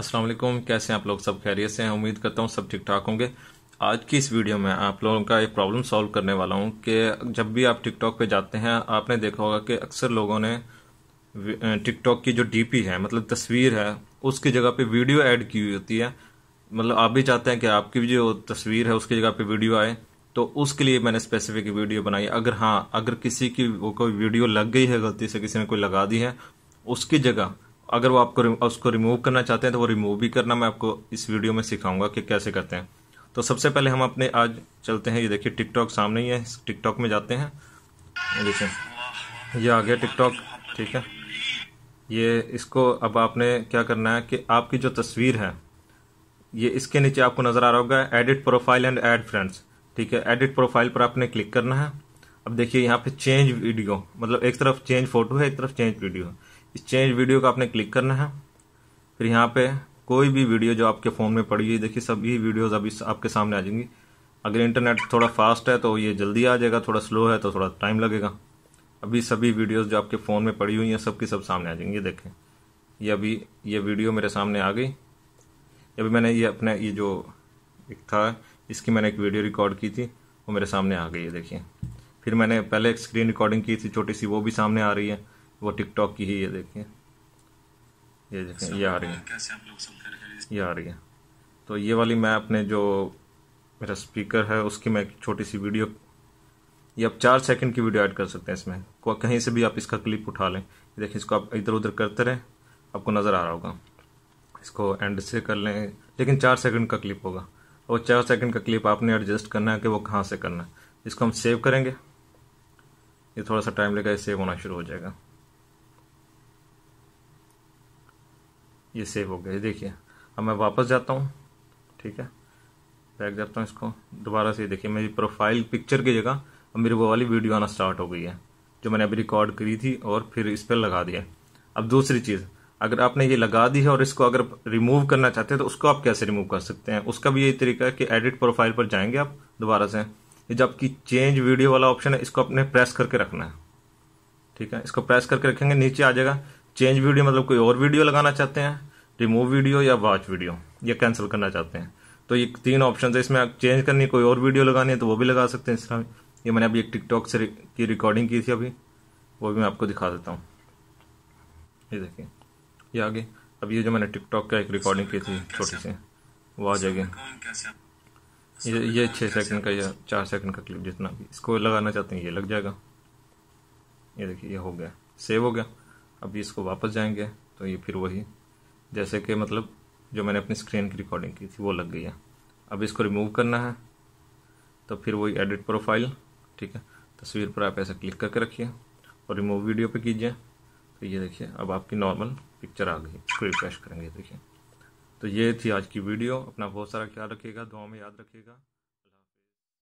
अस्सलाम वालेकुम कैसे हैं आप लोग सब खैरियत से हैं उम्मीद करता हूँ सब ठीक ठाक होंगे आज की इस वीडियो में आप लोगों का एक प्रॉब्लम सॉल्व करने वाला हूँ कि जब भी आप टिकटॉक पे जाते हैं आपने देखा होगा कि अक्सर लोगों ने टिकटॉक की जो डीपी है मतलब तस्वीर है उसकी जगह पे वीडियो ऐड की हुई होती है मतलब आप भी चाहते हैं कि आपकी जो तस्वीर है उसकी जगह पर वीडियो आए तो उसके लिए मैंने स्पेसिफिक वीडियो बनाई अगर हाँ अगर किसी की वो कोई वीडियो लग गई है गलती से किसी ने कोई लगा दी है उसकी जगह अगर वो आपको उसको रिमूव करना चाहते हैं तो वो रिमूव भी करना मैं आपको इस वीडियो में सिखाऊंगा कि कैसे करते हैं तो सबसे पहले हम अपने आज चलते हैं ये देखिए टिकटॉक सामने ही है टिकटॉक में जाते हैं देखिए ये आ गया टिकटॉक ठीक है ये इसको अब आपने क्या करना है कि आपकी जो तस्वीर है ये इसके नीचे आपको नज़र आ रहा होगा edit profile and add friends ठीक है एडिट प्रोफाइल पर आपने क्लिक करना है अब देखिए यहाँ पे चेंज वीडियो मतलब एक तरफ चेंज फोटो है एक तरफ चेंज वीडियो है इस चेंज वीडियो का आपने क्लिक करना है फिर यहाँ पे कोई भी वीडियो जो आपके फ़ोन में पड़ी हुई देखिए सभी वीडियोज़ अभी आपके सामने आ जाएंगी अगर इंटरनेट थोड़ा फास्ट है तो ये जल्दी आ जाएगा थोड़ा स्लो है तो थोड़ा टाइम लगेगा अभी सभी वीडियोज़ जो आपके फ़ोन में पड़ी हुई हैं सबकी सब सामने आ जाएंगी देखें ये अभी ये वीडियो मेरे सामने आ गई अभी मैंने ये अपना ये जो एक था इसकी मैंने एक वीडियो रिकॉर्ड की थी वो मेरे सामने आ गई है देखिए फिर मैंने पहले एक स्क्रीन रिकॉर्डिंग की थी छोटी सी वो भी सामने आ रही है वो टिकटॉक की ही ये देखें ये देखें ये आ रही है ये आ रही है तो ये वाली मैं अपने जो मेरा स्पीकर है उसकी मैं छोटी सी वीडियो ये आप चार सेकंड की वीडियो ऐड कर सकते हैं इसमें कहीं से भी आप इसका क्लिप उठा लें देखिए इसको आप इधर उधर करते रहें आपको नज़र आ रहा होगा इसको एंड से कर लें लेकिन चार सेकंड का क्लिप होगा और चार सेकंड का क्लिप आपने एडजस्ट करना है कि वो कहाँ से करना है इसको हम सेव करेंगे ये थोड़ा सा टाइम लगेगा सेव होना शुरू हो जाएगा ये सेव हो गया देखिए अब मैं वापस जाता हूँ ठीक है बैक जाता हूँ इसको दोबारा से देखिए मेरी प्रोफाइल पिक्चर की जगह अब मेरी वो वाली वीडियो आना स्टार्ट हो गई है जो मैंने अभी रिकॉर्ड करी थी और फिर इस पर लगा दिया अब दूसरी चीज़ अगर आपने ये लगा दी है और इसको अगर रिमूव करना चाहते हैं तो उसको आप कैसे रिमूव कर सकते हैं उसका भी यही तरीका है कि एडिट प्रोफाइल पर जाएंगे आप दोबारा से ये चेंज वीडियो वाला ऑप्शन है इसको अपने प्रेस करके रखना है ठीक है इसको प्रेस करके रखेंगे नीचे आ जाएगा चेंज वीडियो मतलब कोई और वीडियो लगाना चाहते हैं रिमूव वीडियो या वॉच वीडियो ये कैंसिल करना चाहते हैं तो ये तीन ऑप्शन है इसमें आप चेंज करनी कोई और वीडियो लगानी है तो वो भी लगा सकते हैं इस तरह ये मैंने अभी एक टिकटॉक से की रिकॉर्डिंग की थी अभी वो भी मैं आपको दिखा देता हूँ ये देखिए ये आगे अब ये जो मैंने टिकटॉक का एक रिकॉर्डिंग की थी छोटी सी वो आ जाएगी ये ये छः सेकंड का या चार सेकंड का क्लिप जितना भी इसको लगाना चाहते हैं ये लग जाएगा ये देखिए ये हो गया सेव हो गया अभी इसको वापस जाएंगे तो ये फिर वही जैसे कि मतलब जो मैंने अपनी स्क्रीन की रिकॉर्डिंग की थी वो लग गई है अब इसको रिमूव करना है तो फिर वही एडिट प्रोफाइल ठीक है तस्वीर पर आप ऐसा क्लिक करके रखिए और रिमूव वीडियो पे कीजिए तो ये देखिए अब आपकी नॉर्मल पिक्चर आ गई इसको रिफ्रेश करेंगे देखिए तो ये थी आज की वीडियो अपना बहुत सारा ख्याल रखिएगा दुआ में याद रखिएगा